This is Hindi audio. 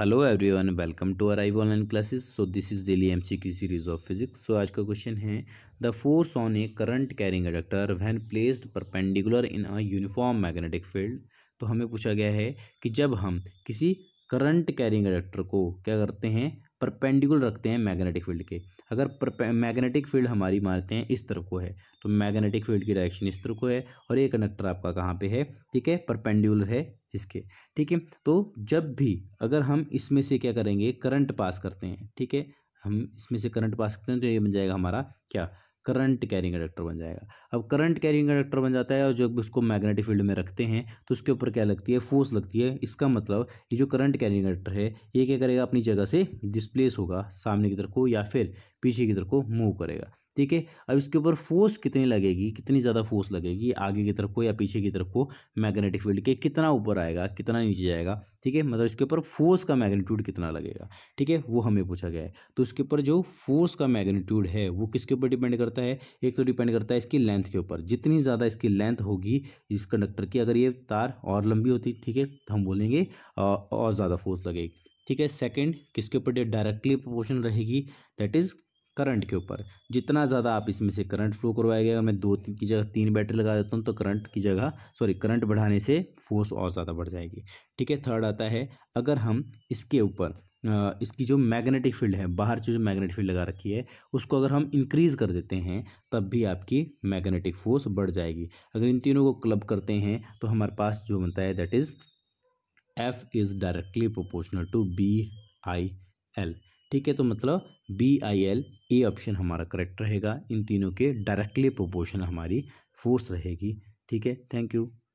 hello everyone welcome to R I online classes so this is daily MCQ series of physics so आज का क्वेश्चन है the force on a current carrying conductor when placed perpendicular in a uniform magnetic field तो हमें पूछा गया है कि जब हम किसी करंट कैरिंग कंडक्टर को क्या करते हैं परपेंडिकुलर रखते हैं मैग्नेटिक फील्ड के अगर मैग्नेटिक फील्ड हमारी मानते हैं इस तरफ को है तो मैग्नेटिक फील्ड की डायरेक्शन इस तरफ को है और ये कंडक्टर आपका कहाँ पे है ठीक है परपेंडिकुलर है इसके ठीक है तो जब भी अगर हम इसमें से क्या करेंगे करंट पास करते हैं ठीक है हम इसमें से करंट पास करते हैं तो ये बन जाएगा हमारा क्या करंट कैरिंग कंडक्टर बन जाएगा अब करंट कैरिंग कंडक्टर बन जाता है और जब उसको मैग्नेटिक फील्ड में रखते हैं तो उसके ऊपर क्या लगती है फोर्स लगती है इसका मतलब ये जो करंट कैरिंग कंडक्टर है ये क्या करेगा अपनी जगह से डिस्प्लेस होगा सामने की तरफ को या फिर पीछे की तरफ को मूव करेगा ठीक है अब इसके ऊपर फोर्स कितनी लगेगी कितनी ज़्यादा फोर्स लगेगी आगे की तरफ को या पीछे की तरफ को मैग्नेटिक फील्ड के कितना ऊपर आएगा कितना नीचे जाएगा ठीक है मतलब इसके ऊपर फोर्स का मैग्नीट्यूड कितना लगेगा ठीक है वो हमें पूछा गया है तो इसके ऊपर जो फोर्स का मैग्नीट्यूड है वो किसके ऊपर डिपेंड करता है एक तो डिपेंड करता है इसकी लेंथ के ऊपर जितनी ज़्यादा इसकी लेंथ होगी इस कंडक्टर की अगर ये तार और लंबी होती ठीक है तो हम बोलेंगे और ज़्यादा फोर्स लगेगी ठीक है सेकंड किसके ऊपर डायरेक्टली प्रोपोर्शन रहेगी दैट इज़ करंट के ऊपर जितना ज़्यादा आप इसमें से करंट फ्लो करवाएगा अगर मैं दो तीन की जगह तीन बैटरी लगा देता हूँ तो करंट की जगह सॉरी करंट बढ़ाने से फोर्स और ज़्यादा बढ़ जाएगी ठीक है थर्ड आता है अगर हम इसके ऊपर इसकी जो मैग्नेटिक फील्ड है बाहर से जो मैग्नेटिक फील्ड लगा रखी है उसको अगर हम इंक्रीज़ कर देते हैं तब भी आपकी मैग्नेटिक फोर्स बढ़ जाएगी अगर इन तीनों को क्लब करते हैं तो हमारे पास जो बनता है that is F is directly proportional to B I L ठीक है तो मतलब B I L A option हमारा करेक्ट रहेगा इन तीनों के डायरेक्टली प्रोपोर्शन हमारी फोर्स रहेगी ठीक है थैंक यू